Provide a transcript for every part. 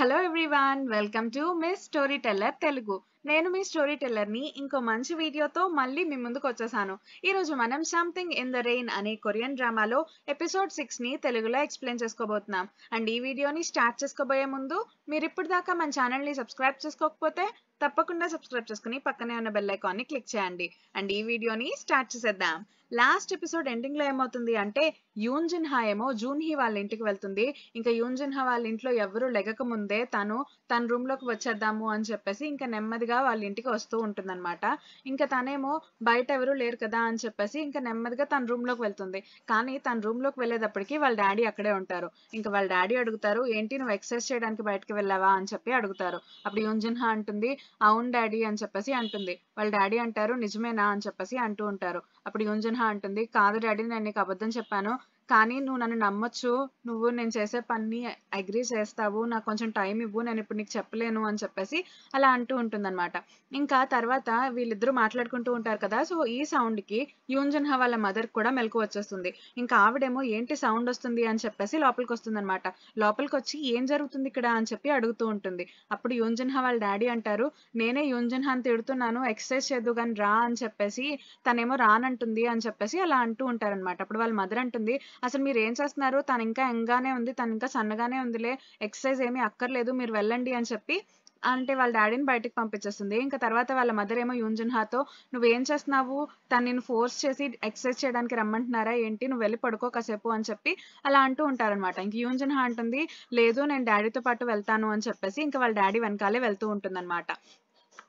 hello everyone welcome to miss story teller Telugu నేను మీ story టెల్లర్ని ఇంకో మంచి వీడియోతో మళ్ళీ మీ ముందుకు వచ్చేసాను ఈరోజు మనం సంథింగ్ ఇన్ ద రెయిన్ అనే కొరియన్ డ్రామాలో ఎపిసోడ్ సిక్స్ని తెలుగులో ఎక్స్ప్లెయిన్ చేసుకోబోతున్నాం అండ్ ఈ వీడియోని స్టార్ట్ చేసుకోబోయే ముందు మీరు ఇప్పుడు మన ఛానల్ని సబ్స్క్రైబ్ చేసుకోకపోతే తప్పకుండా సబ్స్క్రైబ్ చేసుకుని పక్కనే ఉన్న బెల్ ఐకాన్ని క్లిక్ చేయండి అండ్ ఈ వీడియోని స్టార్ట్ చేసేద్దాం లాస్ట్ ఎపిసోడ్ ఎండింగ్ లో ఏమవుతుంది అంటే యూన్ జిన్హా ఏమో జూన్ హీ వాళ్ళ ఇంటికి వెళ్తుంది ఇంకా యూన్ జిన్హా వాళ్ళ ఇంట్లో ఎవరు లెగక ముందే తను తన రూమ్ లోకి వచ్చేద్దాము అని చెప్పేసి ఇంకా నెమ్మదిగా వాళ్ళ ఇంటికి వస్తూ అనమాట ఇంకా తనేమో బయట ఎవరు లేరు కదా అని చెప్పేసి ఇంకా నెమ్మదిగా తన రూమ్ లోకి వెళ్తుంది కానీ తన రూమ్ లోకి వెళ్ళేటప్పటికి వాళ్ళ డాడీ అక్కడే ఉంటారు ఇంకా వాళ్ళ డాడీ అడుగుతారు ఏంటి నువ్వు ఎక్సర్సైజ్ చేయడానికి బయటకు వెళ్ళావా అని చెప్పి అడుగుతారు అప్పుడు యూన్ జిన్హా అంటుంది అవును డాడీ అని చెప్పేసి అంటుంది వాళ్ళ డాడీ అంటారు నిజమేనా అని చెప్పేసి అంటూ ఉంటారు అప్పుడు యూంజన్హా అంటుంది కాదు డాడీ నేను నీకు అబద్ధం చెప్పాను కానీ నువ్వు నన్ను నమ్మొచ్చు నువ్వు నేను చేసే పని అగ్రీ చేస్తావు నాకు కొంచెం టైం ఇవ్వు నేను ఇప్పుడు నీకు చెప్పలేను అని చెప్పేసి అలా అంటూ ఉంటుందన్నమాట ఇంకా తర్వాత వీళ్ళిద్దరూ మాట్లాడుకుంటూ ఉంటారు కదా సో ఈ సౌండ్కి యూన్జన్హ వాళ్ళ మదర్ కూడా మెలకు వచ్చేస్తుంది ఇంకా ఆవిడేమో ఏంటి సౌండ్ వస్తుంది అని చెప్పేసి లోపలికి అనమాట లోపలికి వచ్చి ఏం జరుగుతుంది ఇక్కడ అని చెప్పి అడుగుతూ ఉంటుంది అప్పుడు యూన్జన్హ వాళ్ళ డాడీ అంటారు నేనే యూన్జన్హాన్ తిడుతున్నాను ఎక్సర్సైజ్ చేయదు కానీ రా అని చెప్పేసి తనేమో రానంటుంది అని చెప్పేసి అలా అంటూ ఉంటారనమాట అప్పుడు వాళ్ళ మదర్ అంటుంది అసలు మీరు ఏం చేస్తున్నారు తను ఇంకా యంగానే ఉంది తను ఇంకా సన్నగానే ఉందిలే ఎక్సర్సైజ్ ఏమీ అక్కర్లేదు మీరు వెళ్ళండి అని చెప్పి అంటే వాళ్ళ డాడీని బయటకు పంపించేస్తుంది ఇంకా తర్వాత వాళ్ళ మదర్ ఏమో యూంజున్హాతో నువ్వేం చేస్తున్నావు తను నేను ఫోర్స్ చేసి ఎక్సర్సైజ్ చేయడానికి రమ్మంటున్నారా ఏంటి నువ్వు వెళ్ళి పడుకో కాసేపు అని చెప్పి అలా అంటూ ఉంటారనమాట ఇంక యూంజున్హా అంటుంది లేదు నేను డాడీతో పాటు వెళ్తాను అని చెప్పేసి ఇంకా వాళ్ళ డాడీ వెనకాలే వెళ్తూ ఉంటుంది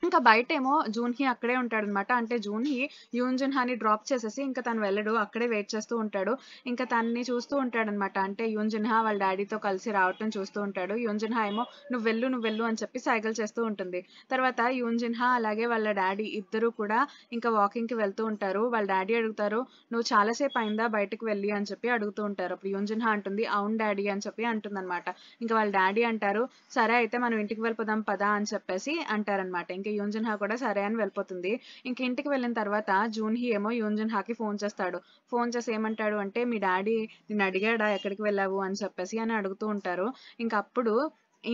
ఇంకా బయట ఏమో జూన్ హీ అక్కడే ఉంటాడు అనమాట అంటే జూన్ హీ యూన్ జున్ హాని డ్రాప్ చేసేసి ఇంకా తను వెళ్ళడు అక్కడే వెయిట్ చేస్తూ ఉంటాడు ఇంకా తన్ని చూస్తూ ఉంటాడు అనమాట అంటే యూన్ జున్ హా వాళ్ళ డాడీతో కలిసి రావటం చూస్తూ ఉంటాడు యూన్ జున్ హా ఏమో నువ్వు వెళ్ళు నువ్వు వెళ్ళు అని చెప్పి సైకిల్ చేస్తూ ఉంటుంది తర్వాత యూన్ జున్ హా అలాగే వాళ్ళ డాడీ ఇద్దరు కూడా ఇంకా వాకింగ్ కి వెళ్తూ ఉంటారు వాళ్ళ డాడీ అడుగుతారు నువ్వు చాలాసేపు అయిందా బయటకు వెళ్ళి అని చెప్పి అడుగుతూ ఉంటారు అప్పుడు యూన్ జున్ హా అంటుంది అవును డాడీ అని చెప్పి అంటుంది అనమాట ఇంకా వాళ్ళ డాడీ అంటారు సరే అయితే మనం ఇంటికి వెళ్ళిపోదాం పదా అని చెప్పేసి అంటారనమాట ఇంకా ఇంకా యూన్జన్ హా కూడా సరే అని వెళ్ళిపోతుంది ఇంక ఇంటికి వెళ్ళిన తర్వాత జూన్ హీ ఏమో యూన్జన్ హాకి ఫోన్ చేస్తాడు ఫోన్ చేసి ఏమంటాడు అంటే మీ డాడీ నిన్ను అడిగాడా ఎక్కడికి వెళ్ళావు అని చెప్పేసి అని అడుగుతూ ఉంటారు ఇంక అప్పుడు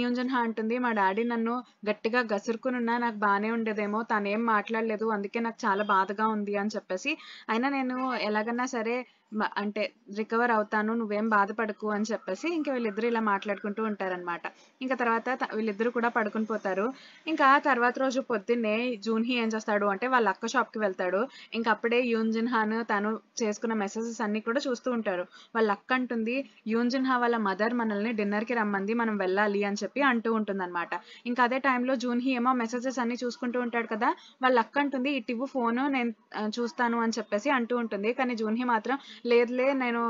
యూంజన్ హా అంటుంది మా డాడీ నన్ను గట్టిగా గసురుకునున్నా నాకు బాగానే ఉండేదేమో తనేం మాట్లాడలేదు అందుకే నాకు చాలా బాధగా ఉంది అని చెప్పేసి అయినా నేను ఎలాగన్నా సరే అంటే రికవర్ అవుతాను నువ్వేం బాధపడకు అని చెప్పేసి ఇంకా వీళ్ళిద్దరు ఇలా మాట్లాడుకుంటూ ఉంటారనమాట ఇంకా తర్వాత వీళ్ళిద్దరు కూడా పడుకుని పోతారు ఇంకా తర్వాత రోజు పొద్దున్నే జూన్హీ ఏం చేస్తాడు అంటే వాళ్ళ అక్క షాప్కి వెళ్తాడు ఇంకా అప్పుడే యూన్జిన్ హాన్ తను చేసుకున్న మెసేజెస్ అన్ని కూడా చూస్తూ ఉంటారు వాళ్ళ అక్క అంటుంది యూన్జిన్ వాళ్ళ మదర్ మనల్ని డిన్నర్కి రమ్మంది మనం వెళ్ళాలి అని చెప్పి అంటూ ఉంటుందన్నమాట ఇంకా అదే టైంలో జూన్హీ ఏమో మెసేజెస్ అన్ని చూసుకుంటూ ఉంటాడు కదా వాళ్ళ అక్క అంటుంది ఇటు ఫోను నేను చూస్తాను అని చెప్పేసి అంటూ ఉంటుంది కానీ జూన్హీ మాత్రం లేదులే నేను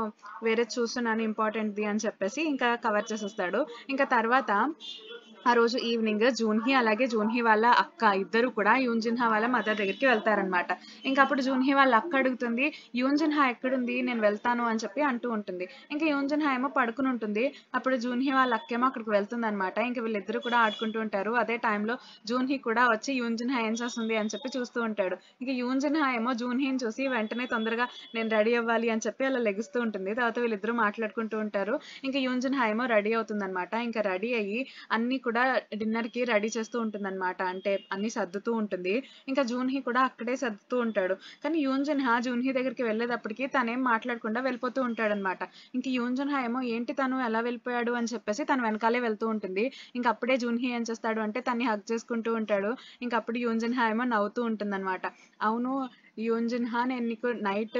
వేరే చూస్తున్నాను ఇంపార్టెంట్ది అని చెప్పేసి ఇంకా కవర్ చేసేస్తాడు ఇంకా తర్వాత ఆ రోజు ఈవినింగ్ జూన్హి అలాగే జూన్హి వాళ్ళ అక్క ఇద్దరు కూడా యూన్జిన్హా వాళ్ళ మదర్ దగ్గరికి వెళ్తారనమాట ఇంకా అప్పుడు జూన్హి వాళ్ళ అక్క అడుగుతుంది యూన్జిన్హా ఎక్కడుంది నేను వెళ్తాను అని చెప్పి అంటూ ఉంటుంది ఇంకా యూన్జిన్హా ఏమో పడుకుని ఉంటుంది అప్పుడు జూన్హి వాళ్ళ అక్కేమో అక్కడికి వెళ్తుంది అనమాట ఇంకా వీళ్ళిద్దరు కూడా ఆడుకుంటూ ఉంటారు అదే టైంలో జూన్హి కూడా వచ్చి యూన్జిన్హా ఏం చేస్తుంది అని చెప్పి చూస్తూ ఉంటాడు ఇంకా యూన్జిన్హా ఏమో జూన్హిని చూసి వెంటనే తొందరగా నేను రెడీ అవ్వాలి అని చెప్పి అలా లెగుస్తూ ఉంటుంది తర్వాత వీళ్ళిద్దరూ మాట్లాడుకుంటూ ఉంటారు ఇంకా యూన్జిన్హా ఏమో రెడీ అవుతుంది అనమాట ఇంకా రెడీ అయ్యి అన్ని కూడా కూడా డిన్నర్కి రెడీ చేస్తూ ఉంటుందన్నమాట అంటే అన్ని సర్దుతూ ఉంటుంది ఇంకా హీ కూడా అక్కడే సర్దుతూ ఉంటాడు కానీ యూన్జన్ హా హీ దగ్గరికి వెళ్ళేటప్పటికి తనేం మాట్లాడకుండా వెళ్ళిపోతూ అనమాట ఇంకా యూన్జన్ హా ఏమో ఏంటి తను ఎలా వెళ్ళిపోయాడు అని చెప్పేసి తను వెనకాలే వెళ్తూ ఉంటుంది ఇంకా అప్పుడే హీ ఏం చేస్తాడు అంటే తన్ని హక్ చేసుకుంటూ ఉంటాడు ఇంకా అప్పుడు యూన్జన్ హా ఏమో నవ్వుతూ అనమాట అవును యూన్జిన్ జిన్హా నేను నీకు నైట్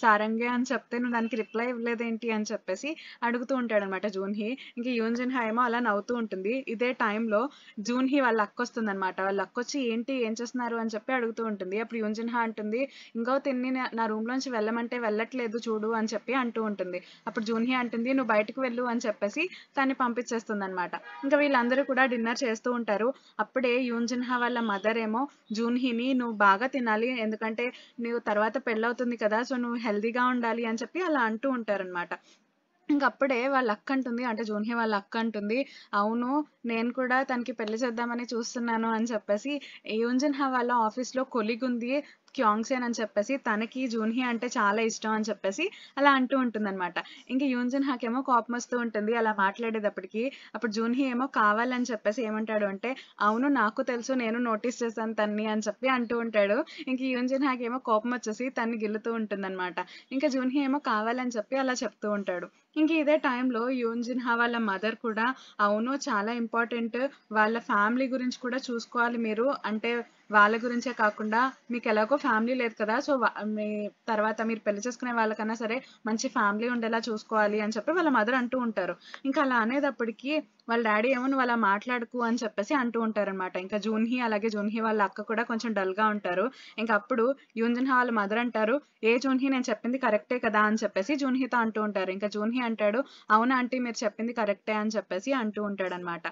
సారంగే అని చెప్తే నువ్వు దానికి రిప్లై ఇవ్వలేదేంటి అని చెప్పేసి అడుగుతూ ఉంటాడు అనమాట జూన్హి ఇంకా యూన్జిన్ హా ఏమో అలా నవ్వుతూ ఉంటుంది ఇదే టైంలో జూన్హి వాళ్ళ అక్క వస్తుంది అనమాట వాళ్ళ అక్క వచ్చి ఏంటి ఏం చేస్తున్నారు అని చెప్పి అడుగుతూ ఉంటుంది అప్పుడు యూన్జిన్ హా అంటుంది ఇంకో తిన్ని నా రూమ్లోంచి వెళ్ళమంటే వెళ్ళట్లేదు చూడు అని చెప్పి అంటూ ఉంటుంది అప్పుడు హీ అంటుంది నువ్వు బయటకు వెళ్ళు అని చెప్పేసి తన్ని పంపించేస్తుంది అనమాట ఇంకా వీళ్ళందరూ కూడా డిన్నర్ చేస్తూ ఉంటారు అప్పుడే యూన్జిన్ హా వాళ్ళ మదర్ ఏమో జూన్హిని నువ్వు బాగా తినాలి ఎందుకంటే నువ్వు తర్వాత పెళ్ళవుతుంది కదా సో నువ్వు హెల్దీగా ఉండాలి అని చెప్పి అలా అంటూ ఉంటారనమాట అప్పుడే వాళ్ళ అక్క అంటుంది అంటే జూనియర్ వాళ్ళ అక్క అంటుంది అవును నేను కూడా తనకి పెళ్లి చేద్దామని చూస్తున్నాను అని చెప్పేసి యూంజన్ హా వాళ్ళ ఆఫీస్లో కొలిగ్ ఉంది క్యాంగ్సేన్ అని చెప్పేసి తనకి జూన్హి అంటే చాలా ఇష్టం అని చెప్పేసి అలా అంటూ అనమాట ఇంకా హాక్ ఏమో కోపం వస్తూ ఉంటుంది అలా మాట్లాడేటప్పటికి అప్పుడు జూన్హి ఏమో కావాలని చెప్పేసి ఏమంటాడు అంటే అవును నాకు తెలుసు నేను నోటీస్ చేశాను తన్ని అని చెప్పి అంటూ ఉంటాడు ఇంక యూన్జిన్ హాక్ ఏమో కోపం వచ్చేసి తన్ని గిల్లుతూ ఉంటుందన్నమాట ఇంకా జూన్హి ఏమో కావాలని చెప్పి అలా చెప్తూ ఉంటాడు ఇంక ఇదే టైంలో జిన్హా వాళ్ళ మదర్ కూడా అవును చాలా ఇంపార్టెంట్ వాళ్ళ ఫ్యామిలీ గురించి కూడా చూసుకోవాలి మీరు అంటే వాళ్ళ గురించే కాకుండా మీకు ఎలాగో ఫ్యామిలీ లేదు కదా సో మీ తర్వాత మీరు పెళ్లి చేసుకునే వాళ్ళకన్నా సరే మంచి ఫ్యామిలీ ఉండేలా చూసుకోవాలి అని చెప్పి వాళ్ళ మదర్ అంటూ ఉంటారు ఇంకా అలా అనేటప్పటికీ వాళ్ళ డాడీ ఏమో నువ్వు అలా మాట్లాడుకు అని చెప్పేసి అంటూ అనమాట ఇంకా జూన్హి అలాగే జూన్హి వాళ్ళ అక్క కూడా కొంచెం డల్ గా ఉంటారు ఇంకా అప్పుడు యూన్జన్హా వాళ్ళ మదర్ అంటారు ఏ జూన్హి నేను చెప్పింది కరెక్టే కదా అని చెప్పేసి జూన్హితో అంటూ ఉంటారు ఇంకా జూన్హి అంటాడు అవునా ఆంటీ మీరు చెప్పింది కరెక్టే అని చెప్పేసి అంటూ అనమాట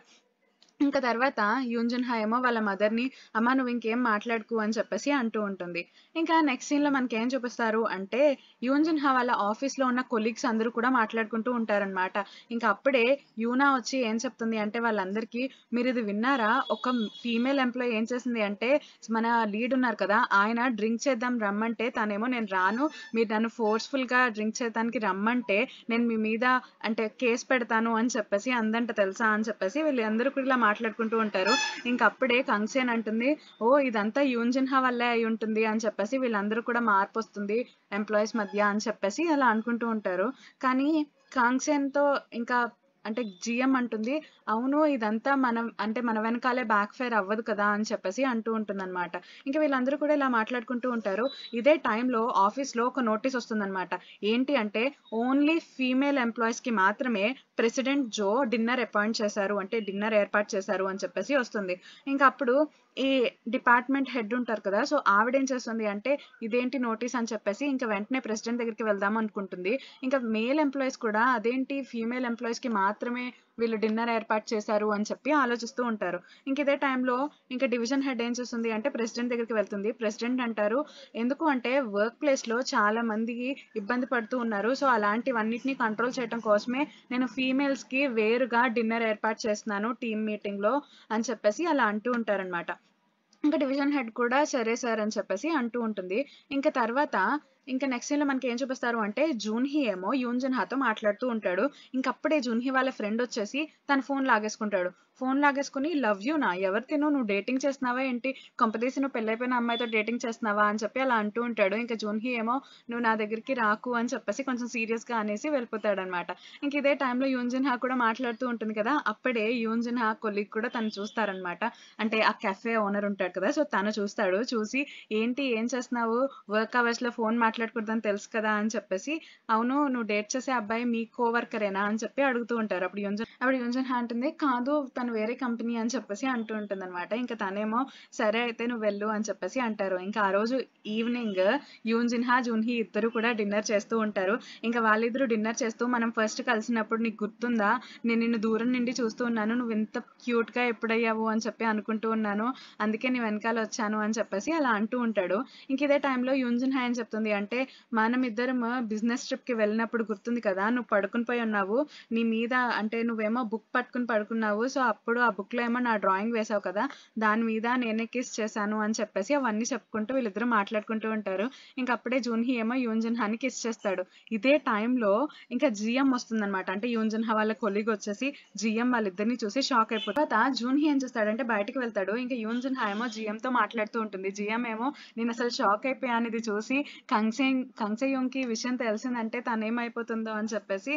ఇంకా తర్వాత యూంజన్ హాయమో వాళ్ళ మదర్ని అమ్మ నువ్వు ఇంకేం మాట్లాడుకు అని చెప్పేసి అంటూ ఉంటుంది ఇంకా నెక్స్ట్ సీన్లో మనకేం చూపిస్తారు అంటే యూంజన్ హా వాళ్ళ ఆఫీస్లో ఉన్న కొలీగ్స్ అందరూ కూడా మాట్లాడుకుంటూ ఉంటారనమాట ఇంకా అప్పుడే యూనా వచ్చి ఏం చెప్తుంది అంటే వాళ్ళందరికీ మీరు ఇది విన్నారా ఒక ఫీమేల్ ఎంప్లాయీ ఏం చేసింది అంటే మన లీడ్ ఉన్నారు కదా ఆయన డ్రింక్ చేద్దాం రమ్మంటే తనేమో నేను రాను మీరు నన్ను ఫోర్స్ఫుల్గా డ్రింక్ చేయడానికి రమ్మంటే నేను మీ మీద అంటే కేసు పెడతాను అని చెప్పేసి అందంట తెలుసా అని చెప్పేసి వీళ్ళందరూ కూడా ఇలా మాట్లాడుకుంటూ ఉంటారు ఇంక అప్పుడే కంగ్సేన్ అంటుంది ఓ ఇదంతా యూన్జిన్హా వల్లే అయి ఉంటుంది అని చెప్పేసి వీళ్ళందరూ కూడా మార్పు వస్తుంది ఎంప్లాయీస్ మధ్య అని చెప్పేసి అలా అనుకుంటూ ఉంటారు కానీ కాంగ్సేన్తో ఇంకా అంటే జిఎం అంటుంది అవును ఇదంతా మనం అంటే మన వెనకాలే బ్యాక్ ఫైర్ అవ్వదు కదా అని చెప్పేసి అంటూ ఉంటుందన్నమాట ఇంకా వీళ్ళందరూ కూడా ఇలా మాట్లాడుకుంటూ ఉంటారు ఇదే టైంలో ఆఫీస్లో ఒక నోటీస్ వస్తుందన్నమాట ఏంటి అంటే ఓన్లీ ఫీమేల్ ఎంప్లాయీస్కి మాత్రమే ప్రెసిడెంట్ జో డిన్నర్ అపాయింట్ చేశారు అంటే డిన్నర్ ఏర్పాటు చేశారు అని చెప్పేసి వస్తుంది ఇంకా అప్పుడు ఈ డిపార్ట్మెంట్ హెడ్ ఉంటారు కదా సో ఆవిడేం చేస్తుంది అంటే ఇదేంటి నోటీస్ అని చెప్పేసి ఇంకా వెంటనే ప్రెసిడెంట్ దగ్గరికి వెళ్దాం అనుకుంటుంది ఇంకా మేల్ ఎంప్లాయీస్ కూడా అదేంటి ఫీమేల్ ఎంప్లాయీస్కి మాత్రం మాత్రమే వీళ్ళు డిన్నర్ ఏర్పాటు చేశారు అని చెప్పి ఆలోచిస్తూ ఉంటారు ఇంక ఇదే టైంలో ఇంకా డివిజన్ హెడ్ ఏం చేస్తుంది అంటే ప్రెసిడెంట్ దగ్గరికి వెళ్తుంది ప్రెసిడెంట్ అంటారు ఎందుకు అంటే వర్క్ ప్లేస్లో చాలా మంది ఇబ్బంది పడుతూ ఉన్నారు సో అలాంటివన్నిటిని కంట్రోల్ చేయడం కోసమే నేను ఫీమేల్స్కి వేరుగా డిన్నర్ ఏర్పాటు చేస్తున్నాను టీమ్ మీటింగ్లో అని చెప్పేసి అలా అంటూ ఉంటారనమాట ఇంకా డివిజన్ హెడ్ కూడా సరే సార్ అని చెప్పేసి అంటూ ఉంటుంది ఇంకా తర్వాత ఇంకా నెక్స్ట్ లో మనకి ఏం చూపిస్తారు అంటే జూన్హీ ఏమో యూన్జన్ హాతో మాట్లాడుతూ ఉంటాడు ఇంకప్పుడే జూన్హీ వాళ్ళ ఫ్రెండ్ వచ్చేసి తన ఫోన్ లాగేసుకుంటాడు ఫోన్ లాగేసుకుని లవ్ యూ నా ఎవరితేనో నువ్వు డేటింగ్ చేస్తున్నావా ఏంటి కొంపదీసి నువ్వు పెళ్ళైపోయిన అమ్మాయితో డేటింగ్ చేస్తున్నావా అని చెప్పి అలా అంటూ ఉంటాడు ఇంకా జూన్హీ ఏమో నువ్వు నా దగ్గరికి రాకు అని చెప్పేసి కొంచెం సీరియస్గా అనేసి వెళ్ళిపోతాడనమాట ఇంక ఇదే టైంలో యూన్జిన్ హా కూడా మాట్లాడుతూ ఉంటుంది కదా అప్పుడే యూన్జిన్ హా కొలిగ్ కూడా తను చూస్తారనమాట అంటే ఆ కెఫే ఓనర్ ఉంటాడు కదా సో తను చూస్తాడు చూసి ఏంటి ఏం చేస్తున్నావు వర్క్ అవర్స్లో ఫోన్ మాట్లాడకూడదని తెలుసు కదా అని చెప్పేసి అవును నువ్వు డేట్ చేసే అబ్బాయి మీ కోవర్కరేనా అని చెప్పి అడుగుతూ ఉంటారు అప్పుడు యుంజన్ అప్పుడు యుంజన్ హా అంటుంది కాదు తను తను వేరే కంపెనీ అని చెప్పేసి అంటూ ఉంటుంది అనమాట ఇంకా తనేమో సరే అయితే నువ్వు వెళ్ళు అని చెప్పేసి అంటారు ఇంకా ఆ రోజు ఈవినింగ్ యూన్ జిన్హా హీ ఇద్దరు కూడా డిన్నర్ చేస్తూ ఉంటారు ఇంకా వాళ్ళిద్దరు డిన్నర్ చేస్తూ మనం ఫస్ట్ కలిసినప్పుడు నీకు గుర్తుందా నేను నిన్ను దూరం నుండి చూస్తూ ఉన్నాను నువ్వు ఇంత క్యూట్గా ఎప్పుడయ్యావు అని చెప్పి అనుకుంటూ ఉన్నాను అందుకే నీ వెనకాల వచ్చాను అని చెప్పేసి అలా అంటూ ఉంటాడు ఇంక ఇదే టైంలో యూన్ జిన్హా అని చెప్తుంది అంటే మనం ఇద్దరం బిజినెస్ ట్రిప్కి వెళ్ళినప్పుడు గుర్తుంది కదా నువ్వు పడుకుని పోయి ఉన్నావు నీ మీద అంటే నువ్వేమో బుక్ పట్టుకుని పడుకున్నావు సో ఆ అప్పుడు ఆ బుక్లో ఏమో నా డ్రాయింగ్ వేసావు కదా దాని మీద నేనే కిస్ చేశాను అని చెప్పేసి అవన్నీ చెప్పుకుంటూ వీళ్ళిద్దరూ మాట్లాడుకుంటూ ఉంటారు ఇంకా అప్పుడే జూన్హి ఏమో యూన్జన్ హాని కిస్ చేస్తాడు ఇదే టైంలో ఇంకా జిఎం వస్తుందన్నమాట అంటే యూన్జన్ హా వాళ్ళ కొలిగి వచ్చేసి జిఎం వాళ్ళిద్దరిని చూసి షాక్ అయిపోతుంది తర్వాత జూన్హి ఏం అంటే బయటకు వెళ్తాడు ఇంకా యూన్జన్ హా ఏమో జిఎంతో మాట్లాడుతూ ఉంటుంది జిఎం ఏమో నేను అసలు షాక్ అయిపోయాను ఇది చూసి కంగ్సే కంగ్సే కి విషయం తెలిసిందంటే తనేమైపోతుందో అని చెప్పేసి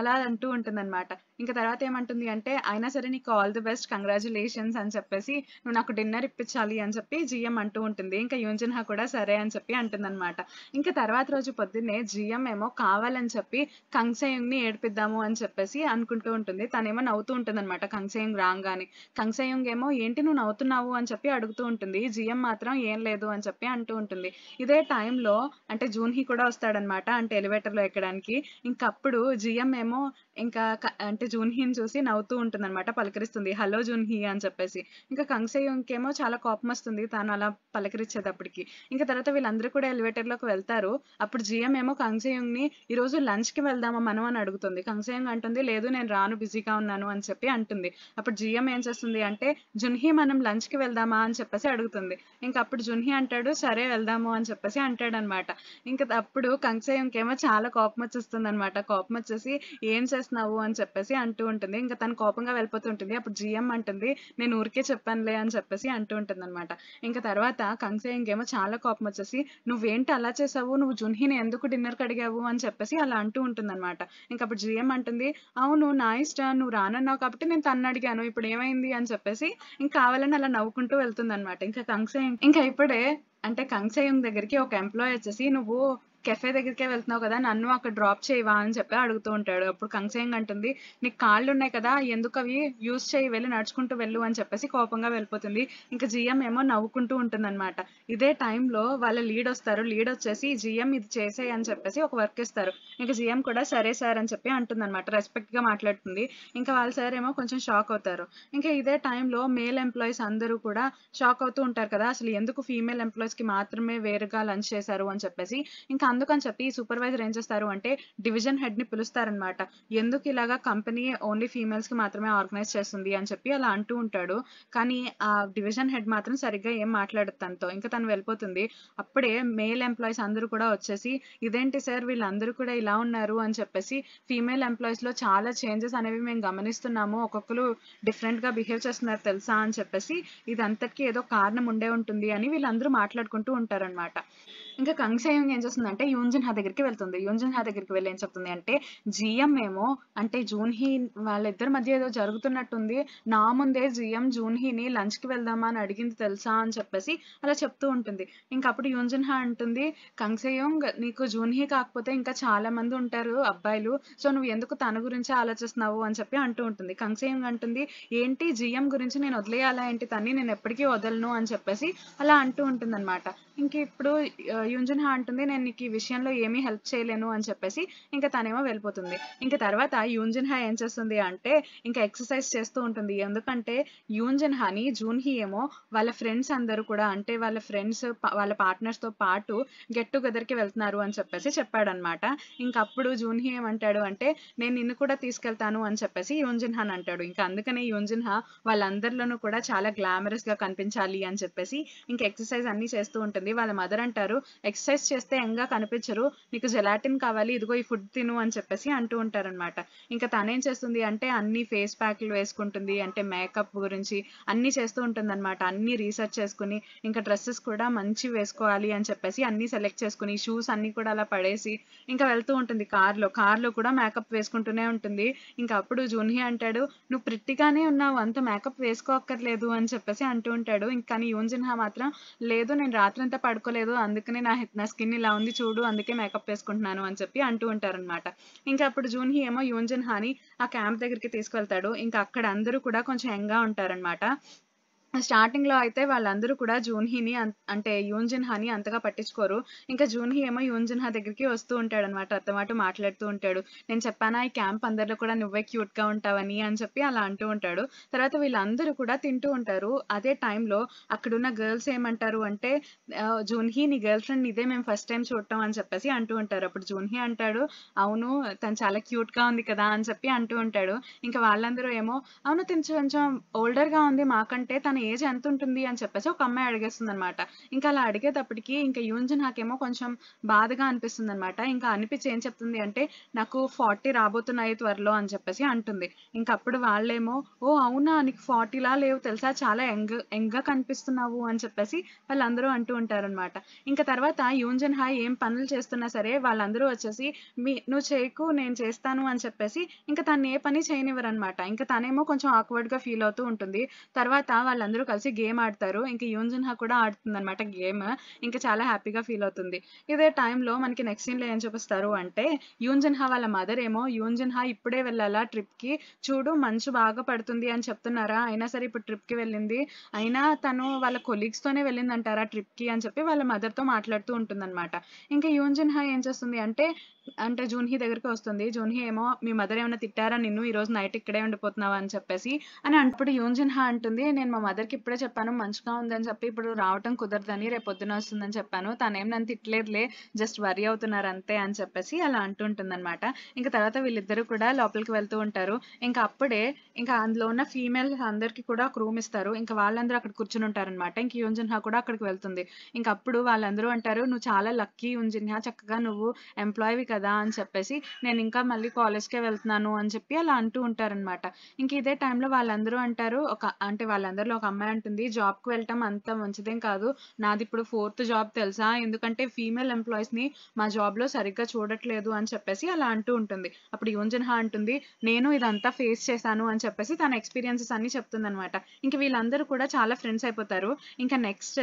ఎలా అంటూ ఉంటుందన్నమాట ఇంకా తర్వాత ఏమంటుంది అంటే అయినా సరే నీకు ఆల్ ది బెస్ట్ కంగ్రాచులేషన్స్ అని చెప్పేసి నువ్వు నాకు డిన్నర్ ఇప్పించాలి అని చెప్పి జిఎం అంటూ ఉంటుంది ఇంకా యూంజన్హా కూడా సరే అని చెప్పి అంటుందన్నమాట ఇంకా తర్వాత రోజు పొద్దున్నే జిఎం ఏమో కావాలని చెప్పి కంగ్సయుంగ్ని ఏడిపిద్దాము అని చెప్పేసి అనుకుంటూ ఉంటుంది తనేమో నవ్వుతూ ఉంటుంది అనమాట కంగ్సయుంగ్ రాగానే కంగ్సయుంగ్ ఏమో ఏంటి నువ్వు నవ్వుతున్నావు అని చెప్పి అడుగుతూ ఉంటుంది జిఎం మాత్రం ఏం లేదు అని చెప్పి అంటూ ఉంటుంది ఇదే టైంలో అంటే జూన్హి కూడా వస్తాడనమాట అంటే ఎలివేటర్లో ఎక్కడానికి ఇంకప్పుడు జిఎం ఏమో ఇంకా అంటే జూన్హీని చూసి నవ్వుతూ ఉంటుంది అనమాట పలకరిస్తుంది హలో జూన్హీ అని చెప్పేసి ఇంకా ఇంకేమో చాలా కోపం వస్తుంది తాను అలా పలకరించేటప్పటికి ఇంకా తర్వాత వీళ్ళందరూ కూడా ఎలివేటర్లోకి వెళ్తారు అప్పుడు జిఎం ఏమో రోజు ఈరోజు లంచ్కి వెళ్దామా మనం అని అడుగుతుంది కంగ్సయ్యంగ్ అంటుంది లేదు నేను రాను బిజీగా ఉన్నాను అని చెప్పి అంటుంది అప్పుడు జిఎం ఏం చేస్తుంది అంటే జున్హీ మనం లంచ్కి వెళ్దామా అని చెప్పేసి అడుగుతుంది ఇంకా అప్పుడు జున్హీ అంటాడు సరే వెళ్దాము అని చెప్పేసి అంటాడనమాట ఇంకా అప్పుడు కంగ్సయ్యంకేమో ఏమో చాలా కోపం వచ్చేస్తుంది అనమాట కోపం వచ్చేసి ఏం చేస్తా చేస్తున్నావు అని చెప్పేసి అంటూ ఉంటుంది ఇంకా తను కోపంగా వెళ్ళిపోతుంటుంది అప్పుడు జిఎం అంటుంది నేను ఊరికే చెప్పానులే అని చెప్పేసి అంటూ ఉంటుంది అనమాట ఇంకా తర్వాత కంగ్సే ఇంకేమో చాలా కోపం వచ్చేసి నువ్వేంటి అలా చేసావు నువ్వు జున్హిని ఎందుకు డిన్నర్కి అడిగావు అని చెప్పేసి అలా అంటూ ఉంటుంది అనమాట ఇంకా అప్పుడు జిఎం అంటుంది అవును నా ఇష్టం నువ్వు రానన్నావు కాబట్టి నేను తన్ను అడిగాను ఇప్పుడు ఏమైంది అని చెప్పేసి ఇంకా కావాలని అలా నవ్వుకుంటూ వెళ్తుంది అనమాట ఇంకా కంగ్సే ఇంకా ఇప్పుడే అంటే కంగ్సేయం దగ్గరికి ఒక ఎంప్లాయ్ వచ్చేసి నువ్వు కెఫే దగ్గరికే వెళ్తున్నావు కదా నన్ను అక్కడ డ్రాప్ చేయవా అని చెప్పి అడుగుతూ ఉంటాడు అప్పుడు కంగసేంగ్ అంటుంది నీకు కాళ్ళు ఉన్నాయి కదా ఎందుకు అవి యూజ్ చేయి వెళ్ళి నడుచుకుంటూ వెళ్ళు అని చెప్పేసి కోపంగా వెళ్ళిపోతుంది ఇంకా జిఎం ఏమో నవ్వుకుంటూ ఉంటుందన్నమాట ఇదే టైంలో వాళ్ళ లీడ్ వస్తారు లీడ్ వచ్చేసి జిఎం ఇది చేసే అని చెప్పేసి ఒక వర్క్ ఇస్తారు ఇంకా జిఎం కూడా సరే సార్ అని చెప్పి అంటుందన్నమాట గా మాట్లాడుతుంది ఇంకా వాళ్ళ సార్ ఏమో కొంచెం షాక్ అవుతారు ఇంకా ఇదే టైంలో మేల్ ఎంప్లాయీస్ అందరూ కూడా షాక్ అవుతూ ఉంటారు కదా అసలు ఎందుకు ఫీమేల్ కి మాత్రమే వేరుగా లంచ్ చేశారు అని చెప్పేసి ఇంకా అందుకని చెప్పి సూపర్వైజర్ ఏం చేస్తారు అంటే డివిజన్ హెడ్ ని పిలుస్తారనమాట ఎందుకు ఇలాగా కంపెనీ ఓన్లీ ఫీమేల్స్ కి మాత్రమే ఆర్గనైజ్ చేస్తుంది అని చెప్పి అలా అంటూ ఉంటాడు కానీ ఆ డివిజన్ హెడ్ మాత్రం సరిగ్గా ఏం మాట్లాడదు తనతో ఇంకా తను వెళ్ళిపోతుంది అప్పుడే మేల్ ఎంప్లాయీస్ అందరూ కూడా వచ్చేసి ఇదేంటి సార్ వీళ్ళందరూ కూడా ఇలా ఉన్నారు అని చెప్పేసి ఫీమేల్ ఎంప్లాయీస్ లో చాలా చేంజెస్ అనేవి మేము గమనిస్తున్నాము ఒక్కొక్కరు డిఫరెంట్ గా బిహేవ్ చేస్తున్నారు తెలుసా అని చెప్పేసి ఇదంతకి ఏదో కారణం ఉండే ఉంటుంది అని వీళ్ళందరూ మాట్లాడుకుంటూ ఉంటారనమాట ఇంకా కంగ్సా ఏం ఏం చేస్తుందంటే యూన్జిన్ హా దగ్గరికి వెళ్తుంది యూన్జిన్ హా దగ్గరికి వెళ్ళి ఏం చెప్తుంది అంటే జిఎం ఏమో అంటే జూన్హీ వాళ్ళిద్దరి మధ్య ఏదో జరుగుతున్నట్టుంది నా ముందే జిఎం జూన్హీని లంచ్కి వెళ్దామా అని అడిగింది తెలుసా అని చెప్పేసి అలా చెప్తూ ఉంటుంది ఇంకా అప్పుడు యూన్జిన్ హా అంటుంది కంగ్సేయం నీకు జూన్హీ కాకపోతే ఇంకా చాలా మంది ఉంటారు అబ్బాయిలు సో నువ్వు ఎందుకు తన గురించి ఆలోచిస్తున్నావు అని చెప్పి అంటూ ఉంటుంది కంగ్సేయోంగ్ అంటుంది ఏంటి జిఎం గురించి నేను వదిలేయాలా ఏంటి తన్ని నేను ఎప్పటికీ వదలను అని చెప్పేసి అలా అంటూ ఉంటుంది అనమాట ఇంకా ఇప్పుడు యూంజన్ హా అంటుంది నేను నీకు ఈ విషయంలో ఏమీ హెల్ప్ చేయలేను అని చెప్పేసి ఇంకా తనేమో వెళ్ళిపోతుంది ఇంకా తర్వాత యూంజన్ హా ఏం చేస్తుంది అంటే ఇంకా ఎక్సర్సైజ్ చేస్తూ ఉంటుంది ఎందుకంటే యూంజన్ హాని జూన్ హీ ఏమో వాళ్ళ ఫ్రెండ్స్ అందరూ కూడా అంటే వాళ్ళ ఫ్రెండ్స్ వాళ్ళ పార్ట్నర్స్తో పాటు గెట్ టుగెదర్కి వెళ్తున్నారు అని చెప్పేసి చెప్పాడనమాట అప్పుడు జూన్ హీ ఏమంటాడు అంటే నేను నిన్ను కూడా తీసుకెళ్తాను అని చెప్పేసి యూంజన్ హాన్ అంటాడు ఇంకా అందుకనే యూంజన్ హా వాళ్ళందరిలోనూ కూడా చాలా గ్లామరస్గా కనిపించాలి అని చెప్పేసి ఇంకా ఎక్సర్సైజ్ అన్నీ చేస్తూ ఉంటుంది ఉంటుంది వాళ్ళ మదర్ అంటారు ఎక్సర్సైజ్ చేస్తే ఎంగా కనిపించరు నీకు జెలాటిన్ కావాలి ఇదిగో ఈ ఫుడ్ తిను అని చెప్పేసి అంటూ అనమాట ఇంకా తనేం చేస్తుంది అంటే అన్ని ఫేస్ ప్యాక్లు వేసుకుంటుంది అంటే మేకప్ గురించి అన్ని చేస్తూ ఉంటుంది అనమాట అన్ని రీసెర్చ్ చేసుకుని ఇంకా డ్రెస్సెస్ కూడా మంచి వేసుకోవాలి అని చెప్పేసి అన్ని సెలెక్ట్ చేసుకుని షూస్ అన్ని కూడా అలా పడేసి ఇంకా వెళ్తూ ఉంటుంది కార్లో కార్లో కూడా మేకప్ వేసుకుంటూనే ఉంటుంది ఇంకా అప్పుడు జూన్హి అంటాడు నువ్వు ప్రిట్టిగానే ఉన్నావు అంత మేకప్ వేసుకోక్కర్లేదు అని చెప్పేసి అంటూ ఉంటాడు ఇంకా యూన్జిన్హా మాత్రం లేదు నేను రాత్రంతా అంతా పడుకోలేదు అందుకనే నా నా స్కిన్ ఇలా ఉంది చూడు అందుకే మేకప్ వేసుకుంటున్నాను అని చెప్పి అంటూ ఉంటారనమాట ఇంకా అప్పుడు జూన్హి ఏమో యూన్జన్ హాని ఆ క్యాంప్ దగ్గరికి తీసుకెళ్తాడు ఇంకా అక్కడ అందరూ కూడా కొంచెం యంగ్గా ఉంటారనమాట స్టార్టింగ్లో అయితే వాళ్ళందరూ కూడా జూన్హీని అంటే యూన్జిన్హాని అంతగా పట్టించుకోరు ఇంకా జూన్హీ ఏమో యూన్జిన్హా దగ్గరికి వస్తూ ఉంటాడు అనమాట మాట మాట్లాడుతూ ఉంటాడు నేను చెప్పానా ఈ క్యాంప్ అందరిలో కూడా నువ్వే క్యూట్గా ఉంటావని అని చెప్పి అలా అంటూ ఉంటాడు తర్వాత వీళ్ళందరూ కూడా తింటూ ఉంటారు అదే టైంలో అక్కడున్న గర్ల్స్ ఏమంటారు అంటే జూన్హీ నీ గర్ల్ ఫ్రెండ్ ఇదే మేము ఫస్ట్ టైం చూడటం అని చెప్పేసి అంటూ ఉంటారు అప్పుడు జూన్హీ అంటాడు అవును తను చాలా క్యూట్గా ఉంది కదా అని చెప్పి అంటూ ఉంటాడు ఇంకా వాళ్ళందరూ ఏమో అవును తను కొంచెం ఓల్డర్గా ఉంది మాకంటే తను ఏజ్ ఎంత ఉంటుంది అని చెప్పేసి ఒక అమ్మాయి అడిగేస్తుంది అనమాట ఇంకా అలా అడిగేటప్పటికి ఇంకా యూంజన్ నాకేమో కొంచెం బాధగా అనిపిస్తుంది అనమాట ఇంకా అనిపించి ఏం చెప్తుంది అంటే నాకు ఫార్టీ రాబోతున్నాయి త్వరలో అని చెప్పేసి అంటుంది ఇంకా అప్పుడు వాళ్ళేమో ఓ అవునా నీకు ఫార్టీలా లేవు తెలుసా చాలా యంగ్ యంగ్గా కనిపిస్తున్నావు అని చెప్పేసి వాళ్ళందరూ అంటూ ఉంటారనమాట ఇంకా తర్వాత యూంజన్ హాయ్ ఏం పనులు చేస్తున్నా సరే వాళ్ళందరూ వచ్చేసి మీ నువ్వు చేయకు నేను చేస్తాను అని చెప్పేసి ఇంకా తను ఏ పని చేయనివ్వరు అనమాట ఇంకా తనేమో కొంచెం ఆక్వర్డ్గా ఫీల్ అవుతూ ఉంటుంది తర్వాత వాళ్ళ అందరూ కలిసి గేమ్ ఆడతారు ఇంకా యూన్ జిన్హా కూడా ఆడుతుంది అనమాట గేమ్ ఇంకా చాలా హ్యాపీగా ఫీల్ అవుతుంది ఇదే టైంలో మనకి నెక్స్ట్ సీన్లో ఏం చూపిస్తారు అంటే యూన్ జిన్హా వాళ్ళ మదర్ ఏమో యూన్ జిన్హా ఇప్పుడే వెళ్ళాలా ట్రిప్కి చూడు మంచు బాగా పడుతుంది అని చెప్తున్నారా అయినా సరే ఇప్పుడు ట్రిప్కి వెళ్ళింది అయినా తను వాళ్ళ కొలీగ్స్తోనే వెళ్ళిందంటారా ట్రిప్కి అని చెప్పి వాళ్ళ మదర్తో మాట్లాడుతూ ఉంటుందన్నమాట ఇంకా యూన్ జిన్హా ఏం చేస్తుంది అంటే అంటే జూన్హి దగ్గరికి వస్తుంది జూన్హి ఏమో మీ మదర్ ఏమైనా తిట్టారా నిన్ను ఈ రోజు నైట్ ఇక్కడే ఉండిపోతున్నావా అని చెప్పేసి అని అంటప్పుడు యూన్జిన్ జిన్హా అంటుంది నేను మా మదర్కి ఇప్పుడే చెప్పాను మంచిగా ఉందని చెప్పి ఇప్పుడు రావటం కుదరదని రేపు పొద్దున వస్తుందని చెప్పాను తనేం నన్ను తిట్టలేదులే జస్ట్ వరి అవుతున్నారు అంతే అని చెప్పేసి అలా అంటుంటుంది అనమాట ఇంకా తర్వాత వీళ్ళిద్దరూ కూడా లోపలికి వెళ్తూ ఉంటారు ఇంకా అప్పుడే ఇంకా అందులో ఉన్న ఫీమేల్ అందరికి కూడా ఒక రూమ్ ఇస్తారు ఇంకా వాళ్ళందరూ అక్కడ కూర్చుని అనమాట ఇంక యూన్జిన్ జిన్హా కూడా అక్కడికి వెళ్తుంది ఇంకా అప్పుడు వాళ్ళందరూ అంటారు నువ్వు చాలా లక్కీ యూన్జిన్ జిన్హా చక్కగా నువ్వు ఎంప్లాయ్ కదా అని చెప్పేసి నేను ఇంకా మళ్ళీ కాలేజ్కే వెళ్తున్నాను అని చెప్పి అలా అంటూ ఉంటారనమాట ఇంక ఇదే టైంలో వాళ్ళందరూ అంటారు ఒక అంటే వాళ్ళందరిలో ఒక అమ్మాయి అంటుంది జాబ్కి వెళ్ళటం అంత మంచిదేం కాదు నాది ఇప్పుడు ఫోర్త్ జాబ్ తెలుసా ఎందుకంటే ఫీమేల్ ఎంప్లాయీస్ని మా జాబ్లో సరిగ్గా చూడట్లేదు అని చెప్పేసి అలా అంటూ ఉంటుంది అప్పుడు యోంజన్హా అంటుంది నేను ఇదంతా ఫేస్ చేశాను అని చెప్పేసి తన ఎక్స్పీరియన్సెస్ అన్ని చెప్తుందనమాట ఇంక వీళ్ళందరూ కూడా చాలా ఫ్రెండ్స్ అయిపోతారు ఇంకా నెక్స్ట్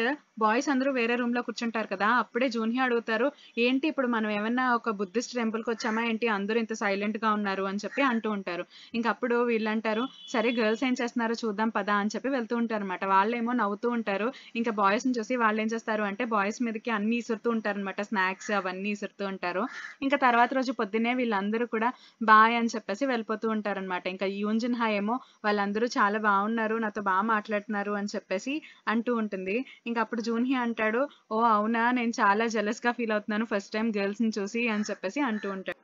బాయ్స్ అందరూ వేరే రూమ్లో కూర్చుంటారు కదా అప్పుడే జూనియర్ అడుగుతారు ఏంటి ఇప్పుడు మనం ఏమన్నా ఒక బుద్ధి టూరిస్ట్ టెంపుల్కి వచ్చామా ఏంటి అందరూ ఇంత సైలెంట్గా ఉన్నారు అని చెప్పి అంటూ ఉంటారు ఇంక అప్పుడు వీళ్ళంటారు సరే గర్ల్స్ ఏం చేస్తున్నారో చూద్దాం పదా అని చెప్పి వెళ్తూ ఉంటారు అనమాట వాళ్ళేమో నవ్వుతూ ఉంటారు ఇంకా బాయ్స్ని చూసి వాళ్ళు ఏం చేస్తారు అంటే బాయ్స్ మీదకి అన్ని ఇసురుతూ ఉంటారు అనమాట స్నాక్స్ అవన్నీ ఇసురుతూ ఉంటారు ఇంకా తర్వాత రోజు పొద్దునే వీళ్ళందరూ కూడా బాయ్ అని చెప్పేసి వెళ్ళిపోతూ ఉంటారు అనమాట ఇంకా యూంజిన్ హా ఏమో వాళ్ళందరూ చాలా బాగున్నారు నాతో బాగా మాట్లాడుతున్నారు అని చెప్పేసి అంటూ ఉంటుంది ఇంకా అప్పుడు జూన్హి అంటాడు ఓ అవునా నేను చాలా జెలస్గా ఫీల్ అవుతున్నాను ఫస్ట్ టైం గర్ల్స్ని చూసి అని చెప్పేసి అంటూ ఉంటాడు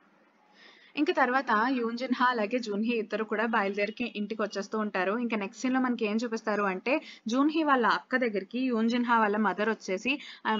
ఇంకా తర్వాత యూన్జిన్ హా అలాగే జూన్హీ ఇద్దరు కూడా బయలుదేరికి ఇంటికి వచ్చేస్తూ ఉంటారు ఇంకా నెక్స్ట్ సీన్ లో మనకి ఏం చూపిస్తారు అంటే జూన్హీ వాళ్ళ అక్క దగ్గరికి యూన్జిన్ హా వాళ్ళ మదర్ వచ్చేసి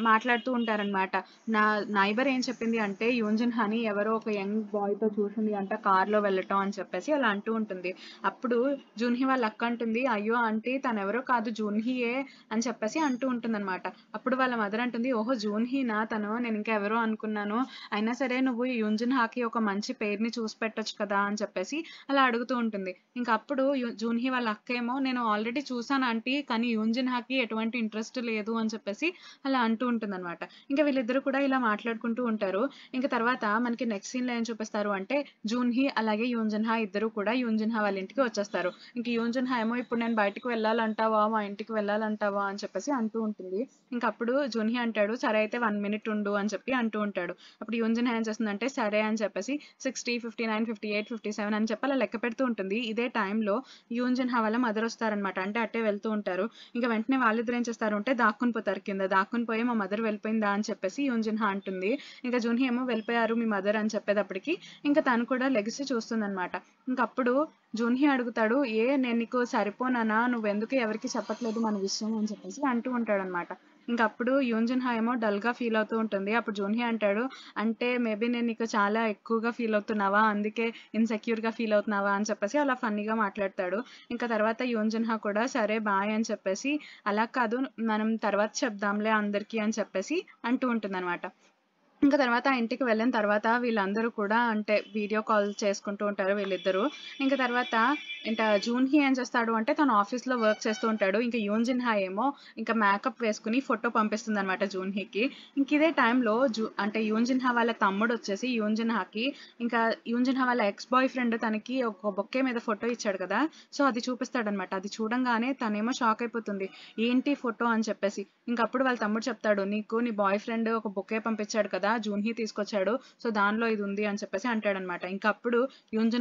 మాట్లాడుతూ ఉంటారనమాట నా నైబర్ ఏం చెప్పింది అంటే యూన్జిన్ హాని ఎవరో ఒక యంగ్ బాయ్ తో చూసింది అంట కార్ లో వెళ్ళటం అని చెప్పేసి అలా అంటూ ఉంటుంది అప్పుడు జూన్హీ వాళ్ళ అక్క అంటుంది అయ్యో ఆంటీ తను ఎవరో కాదు జూన్హీయే అని చెప్పేసి అంటూ ఉంటుంది అనమాట అప్పుడు వాళ్ళ మదర్ అంటుంది ఓహో జూన్హీనా తను నేను ఇంకా ఎవరో అనుకున్నాను అయినా సరే నువ్వు యూన్జిన్ హాకి ఒక మంచి పేరుని ఇవన్నీ చూసి పెట్టచ్చు కదా అని చెప్పేసి అలా అడుగుతూ ఉంటుంది ఇంకా అప్పుడు జూన్హి వాళ్ళ అక్క ఏమో నేను ఆల్రెడీ చూసాను ఆంటీ కానీ యూన్జిన్ హాకి ఎటువంటి ఇంట్రెస్ట్ లేదు అని చెప్పేసి అలా అంటూ ఉంటుంది అనమాట ఇంకా వీళ్ళిద్దరు కూడా ఇలా మాట్లాడుకుంటూ ఉంటారు ఇంకా తర్వాత మనకి నెక్స్ట్ సీన్ లో ఏం చూపిస్తారు అంటే జూన్హి అలాగే యూన్జిన్ హా ఇద్దరు కూడా యూన్జిన్ హా వాళ్ళ ఇంటికి వచ్చేస్తారు ఇంకా యూన్జిన్ హా ఏమో ఇప్పుడు నేను బయటకు వెళ్ళాలంటావా మా ఇంటికి వెళ్ళాలంటావా అని చెప్పేసి అంటూ ఉంటుంది ఇంకా అప్పుడు జూన్హి అంటాడు సరే అయితే వన్ మినిట్ ఉండు అని చెప్పి అంటూ ఉంటాడు అప్పుడు యూన్జిన్ హా ఏం చేస్తుందంటే సరే అని చెప్పేసి sixty fifty fifty nine fifty eight fifty seven అని చెప్పి అలా లెక్క పెడుతూ ఉంటుంది ఇదే టైంలో యూంజన్ హవాల మదర్ వస్తారనమాట అంటే అట్టే వెళ్తూ ఉంటారు ఇంకా వెంటనే వాళ్ళిద్దరు ఏం చేస్తారు అంటే దాక్కుని పోతారు కింద దాక్కుని పోయి మా మదర్ వెళ్ళిపోయిందా అని చెప్పేసి యూంజన్ హా అంటుంది ఇంకా జూన్హి ఏమో వెళ్ళిపోయారు మీ మదర్ అని చెప్పేటప్పటికి ఇంకా తను కూడా లెగసి చూస్తుందనమాట అప్పుడు జూన్హి అడుగుతాడు ఏ నేను నీకు సరిపోనానా నువ్వెందుకు ఎవరికి చెప్పట్లేదు మన విషయం అని చెప్పేసి అంటూ ఉంటాడనమాట ఇంకా అప్పుడు యూన్జన్ హా ఏమో డల్గా ఫీల్ అవుతూ ఉంటుంది అప్పుడు జూన్హి అంటాడు అంటే మేబీ నేను నీకు చాలా ఎక్కువగా ఫీల్ అవుతున్నావా అందుకే ఇన్సెక్యూర్గా ఫీల్ అవుతున్నావా అని చెప్పేసి అలా ఫన్నీగా మాట్లాడతాడు ఇంకా తర్వాత యూన్జన్ హా కూడా సరే బాయ్ అని చెప్పేసి అలా కాదు మనం తర్వాత చెప్దాంలే అందరికీ అని చెప్పేసి అంటూ ఉంటుంది ఇంకా తర్వాత ఇంటికి వెళ్ళిన తర్వాత వీళ్ళందరూ కూడా అంటే వీడియో కాల్ చేసుకుంటూ ఉంటారు వీళ్ళిద్దరూ ఇంకా తర్వాత ఇంకా జూన్హి ఏం చేస్తాడు అంటే తను ఆఫీస్లో వర్క్ చేస్తూ ఉంటాడు ఇంకా యూన్జిన్ హా ఏమో ఇంకా మేకప్ వేసుకుని ఫోటో పంపిస్తుంది అనమాట జూన్హికి ఇంక ఇదే టైంలో జూ అంటే యూన్జిన్ హా వాళ్ళ తమ్ముడు వచ్చేసి యూన్జిన్ హాకి ఇంకా యూన్జిన్ హా వాళ్ళ ఎక్స్ బాయ్ ఫ్రెండ్ తనకి ఒక బొక్కే మీద ఫోటో ఇచ్చాడు కదా సో అది చూపిస్తాడనమాట అది చూడంగానే తనేమో షాక్ అయిపోతుంది ఏంటి ఫోటో అని చెప్పేసి ఇంకప్పుడు వాళ్ళ తమ్ముడు చెప్తాడు నీకు నీ బాయ్ ఫ్రెండ్ ఒక బొక్కే పంపించాడు కదా కదా హీ తీసుకొచ్చాడు సో దానిలో ఇది ఉంది అని చెప్పేసి అంటాడనమాట ఇంకా అప్పుడు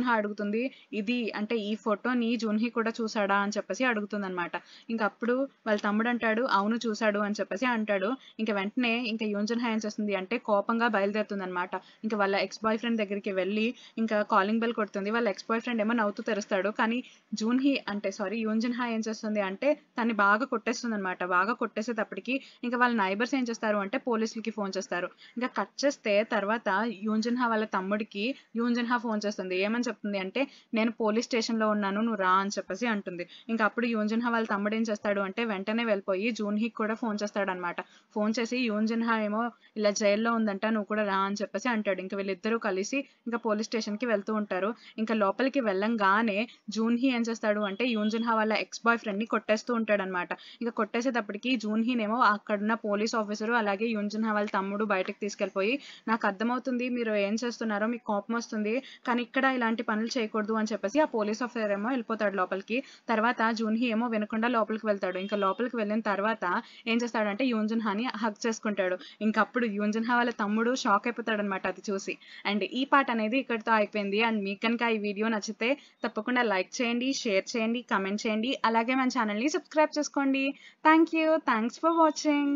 హా అడుగుతుంది ఇది అంటే ఈ ఫోటోని హీ కూడా చూసాడా అని చెప్పేసి అడుగుతుంది అనమాట ఇంకా అప్పుడు వాళ్ళ తమ్ముడు అంటాడు అవును చూశాడు అని చెప్పేసి అంటాడు ఇంకా వెంటనే ఇంకా హా ఏం చేస్తుంది అంటే కోపంగా బయలుదేరుతుంది అనమాట ఇంకా వాళ్ళ ఎక్స్ బాయ్ ఫ్రెండ్ దగ్గరికి వెళ్ళి ఇంకా కాలింగ్ బెల్ కొడుతుంది వాళ్ళ ఎక్స్ బాయ్ ఫ్రెండ్ ఏమో నవ్వుతూ తెరుస్తాడు కానీ జూన్ హీ అంటే సారీ హా ఏం చేస్తుంది అంటే తన్ని బాగా కొట్టేస్తుంది అనమాట బాగా కొట్టేసేటప్పటికి ఇంకా వాళ్ళ నైబర్స్ ఏం చేస్తారు అంటే పోలీసులకి ఫోన్ చేస్తారు ఇంకా కట్ చేస్తే తర్వాత యూంజన్హా వాళ్ళ తమ్ముడికి యూంజన్హా ఫోన్ చేస్తుంది ఏమని చెప్తుంది అంటే నేను పోలీస్ స్టేషన్లో ఉన్నాను నువ్వు రా అని చెప్పేసి అంటుంది ఇంకా అప్పుడు యూంజన్హా వాళ్ళ తమ్ముడు ఏం చేస్తాడు అంటే వెంటనే వెళ్ళిపోయి జూన్హీకి కూడా ఫోన్ చేస్తాడు అనమాట ఫోన్ చేసి యూంజన్హా ఏమో ఇలా జైల్లో ఉందంట నువ్వు కూడా రా అని చెప్పేసి అంటాడు ఇంకా వీళ్ళిద్దరూ కలిసి ఇంకా పోలీస్ స్టేషన్కి వెళ్తూ ఉంటారు ఇంకా లోపలికి వెళ్ళంగానే జూన్హీ ఏం చేస్తాడు అంటే యూంజన్హా వాళ్ళ ఎక్స్ బాయ్ ఫ్రెండ్ని కొట్టేస్తూ ఉంటాడు అనమాట ఇంకా కొట్టేసేటప్పటికి జూన్హీనేమో అక్కడున్న పోలీస్ ఆఫీసరు అలాగే యూంజన్హా వాళ్ళ తమ్ముడు బయటకు తీసుకెళ్ళి అయిపోయి నాకు అర్థమవుతుంది మీరు ఏం చేస్తున్నారో మీకు కోపం వస్తుంది కానీ ఇక్కడ ఇలాంటి పనులు చేయకూడదు అని చెప్పేసి ఆ పోలీస్ ఆఫీసర్ ఏమో వెళ్ళిపోతాడు లోపలికి తర్వాత జూన్హి ఏమో వినకుండా లోపలికి వెళ్తాడు ఇంకా లోపలికి వెళ్ళిన తర్వాత ఏం చేస్తాడంటే యూన్జన్ హాని హక్ చేసుకుంటాడు ఇంకప్పుడు యూన్జన్ హా వాళ్ళ తమ్ముడు షాక్ అయిపోతాడు అనమాట అది చూసి అండ్ ఈ పాట అనేది ఇక్కడితో అయిపోయింది అండ్ మీకు కనుక ఈ వీడియో నచ్చితే తప్పకుండా లైక్ చేయండి షేర్ చేయండి కమెంట్ చేయండి అలాగే మన ఛానల్ని సబ్స్క్రైబ్ చేసుకోండి thank you thanks for watching